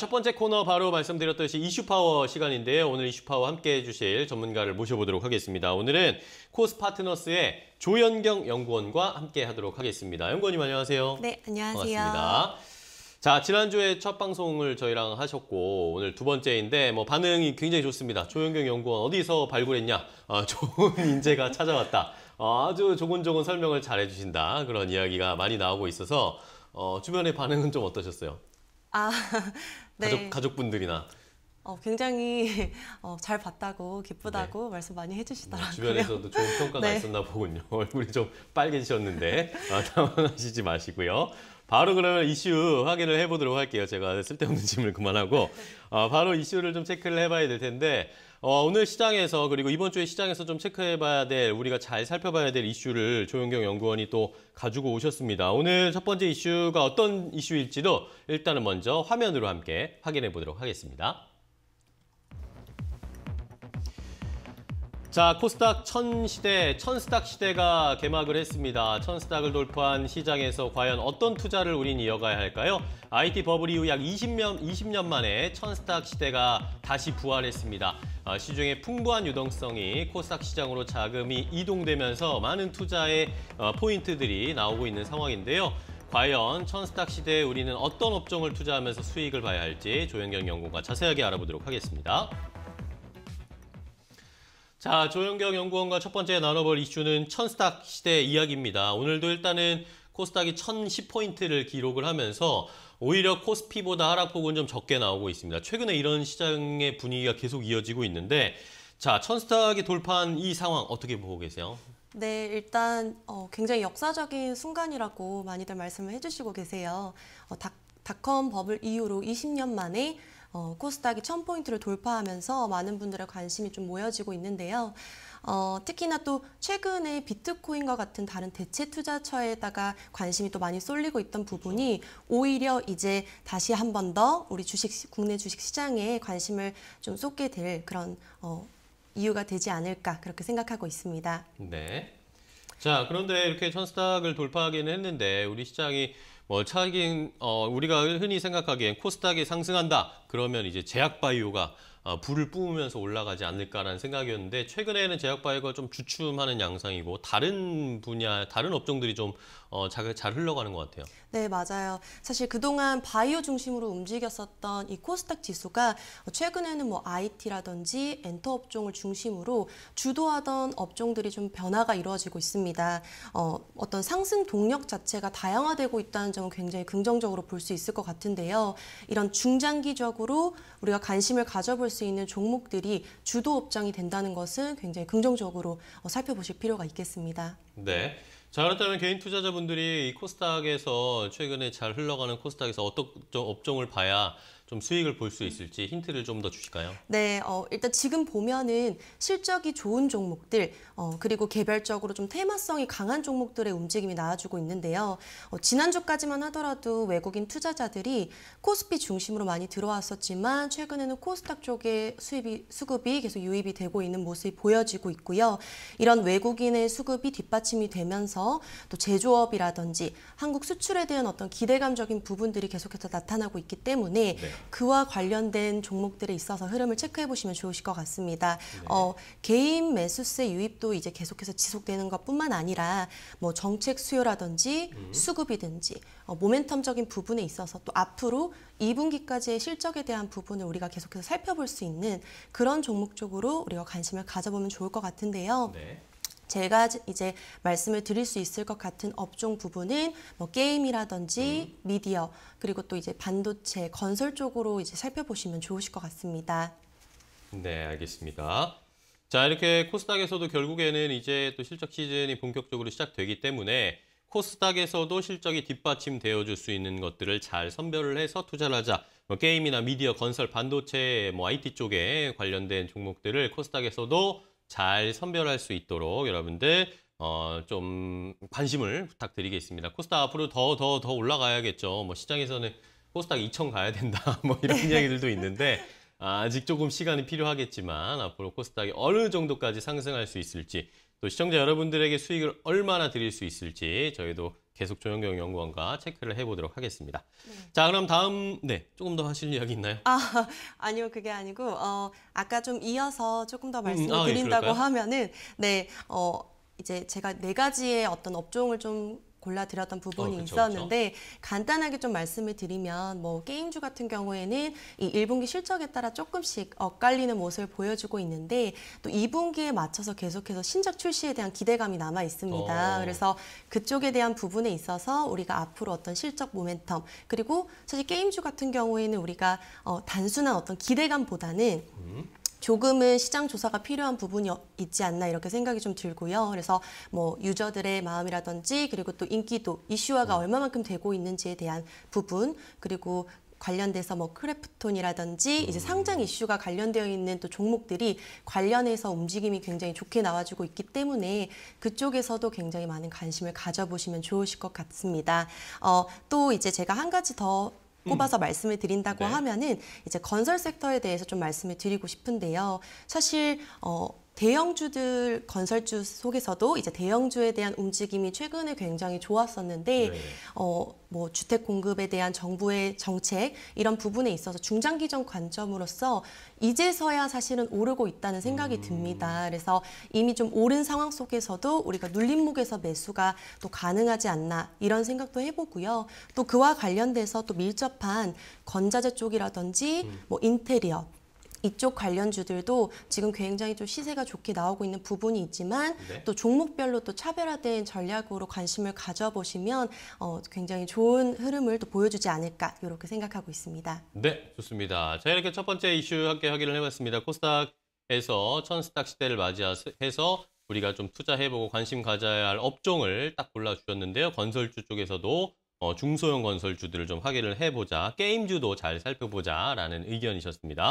첫 번째 코너 바로 말씀드렸듯이 이슈파워 시간인데요. 오늘 이슈파워 함께해 주실 전문가를 모셔보도록 하겠습니다. 오늘은 코스파트너스의 조연경 연구원과 함께하도록 하겠습니다. 연구원님 안녕하세요. 네, 안녕하세요. 반갑습니다. 자, 지난주에 첫 방송을 저희랑 하셨고 오늘 두 번째인데 뭐 반응이 굉장히 좋습니다. 조연경 연구원 어디서 발굴했냐? 아, 좋은 인재가 찾아왔다. 아, 아주 조곤조곤 설명을 잘해 주신다. 그런 이야기가 많이 나오고 있어서 어, 주변의 반응은 좀 어떠셨어요? 아, 네. 가족, 가족분들이나 어, 굉장히 어, 잘 봤다고 기쁘다고 네. 말씀 많이 해주시더라고요. 네, 주변에서도 좋은 평가가 네. 있었나 보군요. 얼굴이 좀 빨개지셨는데 아, 당황하시지 마시고요. 바로 그러면 이슈 확인을 해보도록 할게요. 제가 쓸데없는 짐을 그만하고 어, 바로 이슈를 좀 체크를 해봐야 될 텐데 어, 오늘 시장에서 그리고 이번 주에 시장에서 좀 체크해봐야 될 우리가 잘 살펴봐야 될 이슈를 조용경 연구원이 또 가지고 오셨습니다. 오늘 첫 번째 이슈가 어떤 이슈일지도 일단은 먼저 화면으로 함께 확인해 보도록 하겠습니다. 자, 코스닥 천 시대, 천스닥 시대가 개막을 했습니다. 천스닥을 돌파한 시장에서 과연 어떤 투자를 우린 이어가야 할까요? IT 버블 이후 약 20년, 20년 만에 천스닥 시대가 다시 부활했습니다. 아, 시중의 풍부한 유동성이 코스닥 시장으로 자금이 이동되면서 많은 투자의 어, 포인트들이 나오고 있는 상황인데요. 과연 천스닥 시대에 우리는 어떤 업종을 투자하면서 수익을 봐야 할지 조영경 연구가 자세하게 알아보도록 하겠습니다. 자, 조영경 연구원과 첫 번째 나눠볼 이슈는 천스닥 시대 이야기입니다. 오늘도 일단은 코스닥이 1010포인트를 기록을 하면서 오히려 코스피보다 하락폭은 좀 적게 나오고 있습니다. 최근에 이런 시장의 분위기가 계속 이어지고 있는데 자, 천스닥이 돌파한 이 상황 어떻게 보고 계세요? 네, 일단 어, 굉장히 역사적인 순간이라고 많이들 말씀을 해주시고 계세요. 어, 닷, 닷컴 버블 이후로 20년 만에 어, 코스닥이 1000포인트를 돌파하면서 많은 분들의 관심이 좀 모여지고 있는데요. 어, 특히나 또 최근에 비트코인과 같은 다른 대체 투자처에다가 관심이 또 많이 쏠리고 있던 부분이 오히려 이제 다시 한 번 더 우리 주식 국내 주식 시장에 관심을 좀 쏟게 될 그런 어, 이유가 되지 않을까 그렇게 생각하고 있습니다. 네. 자, 그런데 이렇게 천스닥을 돌파하기는 했는데 우리 시장이 뭐 차긴 어, 우리가 흔히 생각하기엔 코스닥이 상승한다. 그러면 이제 제약바이오가 어, 불을 뿜으면서 올라가지 않을까라는 생각이었는데 최근에는 제약바이오가 좀 주춤하는 양상이고 다른 분야, 다른 업종들이 좀 어, 잘, 잘 흘러가는 것 같아요. 네, 맞아요. 사실 그동안 바이오 중심으로 움직였었던 이 코스닥 지수가 최근에는 뭐 IT라든지 엔터 업종을 중심으로 주도하던 업종들이 좀 변화가 이루어지고 있습니다. 어, 어떤 상승 동력 자체가 다양화되고 있다는 점은 굉장히 긍정적으로 볼 수 있을 것 같은데요. 이런 중장기적으로 우리가 관심을 가져볼 가져올 수 있는 종목들이 주도 업장이 된다는 것은 굉장히 긍정적으로 어, 살펴보실 필요가 있겠습니다. 네. 자 그렇다면 개인 투자자분들이 이 코스닥에서 최근에 잘 흘러가는 코스닥에서 어떤 업종을 봐야 좀 수익을 볼 수 있을지 힌트를 좀 더 주실까요? 네, 어, 일단 지금 보면은 실적이 좋은 종목들 어, 그리고 개별적으로 좀 테마성이 강한 종목들의 움직임이 나와주고 있는데요. 어, 지난주까지만 하더라도 외국인 투자자들이 코스피 중심으로 많이 들어왔었지만 최근에는 코스닥 쪽에 수입이 수급이 계속 유입이 되고 있는 모습이 보여지고 있고요. 이런 외국인의 수급이 뒷받침이 되면서 또 제조업이라든지 한국 수출에 대한 어떤 기대감적인 부분들이 계속해서 나타나고 있기 때문에 네. 그와 관련된 종목들에 있어서 흐름을 체크해 보시면 좋으실 것 같습니다. 네. 어, 개인 매수세 유입도 이제 계속해서 지속되는 것뿐만 아니라 뭐 정책 수요라든지 음. 수급이든지 어, 모멘텀적인 부분에 있어서 또 앞으로 2분기까지의 실적에 대한 부분을 우리가 계속해서 살펴볼 수 있는 그런 종목 쪽으로 우리가 관심을 가져보면 좋을 것 같은데요. 네. 제가 이제 말씀을 드릴 수 있을 것 같은 업종 부분은 뭐 게임이라든지 음. 미디어 그리고 또 이제 반도체 건설 쪽으로 이제 살펴보시면 좋으실 것 같습니다. 네, 알겠습니다. 자, 이렇게 코스닥에서도 결국에는 이제 또 실적 시즌이 본격적으로 시작되기 때문에 코스닥에서도 실적이 뒷받침되어 줄 수 있는 것들을 잘 선별을 해서 투자를 하자. 뭐 게임이나 미디어, 건설, 반도체, 뭐 IT 쪽에 관련된 종목들을 코스닥에서도 잘 선별할 수 있도록 여러분들 어, 좀 관심을 부탁드리겠습니다. 코스닥 앞으로 더 더 더 올라가야겠죠. 뭐 시장에서는 코스닥 2천 가야 된다. 뭐 이런 이야기들도 네. 있는데 아직 조금 시간이 필요하겠지만 앞으로 코스닥이 어느 정도까지 상승할 수 있을지 또 시청자 여러분들에게 수익을 얼마나 드릴 수 있을지 저희도 계속 조영경 연구원과 체크를 해보도록 하겠습니다. 네. 자, 그럼 다음 네 조금 더 하실 이야기 있나요? 아 아니요 그게 아니고 어, 아까 좀 이어서 조금 더 말씀을 음, 아, 예, 드린다고 예, 하면은 네 어, 이제 제가 네 가지의 어떤 업종을 좀 골라드렸던 어, 부분이 어, 그쵸, 있었는데 그쵸. 간단하게 좀 말씀을 드리면 뭐 게임주 같은 경우에는 이 1분기 실적에 따라 조금씩 엇갈리는 모습을 보여주고 있는데 또 2분기에 맞춰서 계속해서 신작 출시에 대한 기대감이 남아 있습니다. 어. 그래서 그쪽에 대한 부분에 있어서 우리가 앞으로 어떤 실적 모멘텀 그리고 사실 게임주 같은 경우에는 우리가 어, 단순한 어떤 기대감보다는 음. 조금은 시장 조사가 필요한 부분이 어, 있지 않나 이렇게 생각이 좀 들고요. 그래서 뭐 유저들의 마음이라든지 그리고 또 인기도 이슈화가 음. 얼마만큼 되고 있는지에 대한 부분 그리고 관련돼서 뭐 크래프톤이라든지 이제 음. 상장 이슈가 관련되어 있는 또 종목들이 관련해서 움직임이 굉장히 좋게 나와주고 있기 때문에 그쪽에서도 굉장히 많은 관심을 가져보시면 좋으실 것 같습니다. 어, 또 이제 제가 한 가지 더 음. 꼽아서 음. 말씀을 드린다고 네. 하면은 이제 건설 섹터에 대해서 좀 말씀을 드리고 싶은데요. 사실 어 대형주들 건설주 속에서도 이제 대형주에 대한 움직임이 최근에 굉장히 좋았었는데 네. 어뭐 주택 공급에 대한 정부의 정책 이런 부분에 있어서 중장기적 관점으로서 이제서야 사실은 오르고 있다는 생각이 음. 듭니다. 그래서 이미 좀 오른 상황 속에서도 우리가 눌림목에서 매수가 또 가능하지 않나 이런 생각도 해보고요. 또 그와 관련돼서 또 밀접한 건자재 쪽이라든지 음. 뭐 인테리어 이쪽 관련주들도 지금 굉장히 좀 시세가 좋게 나오고 있는 부분이 있지만 네. 또 종목별로 또 차별화된 전략으로 관심을 가져보시면 어, 굉장히 좋은 흐름을 또 보여주지 않을까 이렇게 생각하고 있습니다. 네, 좋습니다. 자 이렇게 첫 번째 이슈 함께 확인을 해봤습니다. 코스닥에서 천스닥 시대를 맞이해서 우리가 좀 투자해보고 관심 가져야 할 업종을 딱 골라주셨는데요. 건설주 쪽에서도 어, 중소형 건설주들을 좀 확인을 해보자, 게임주도 잘 살펴보자라는 의견이셨습니다.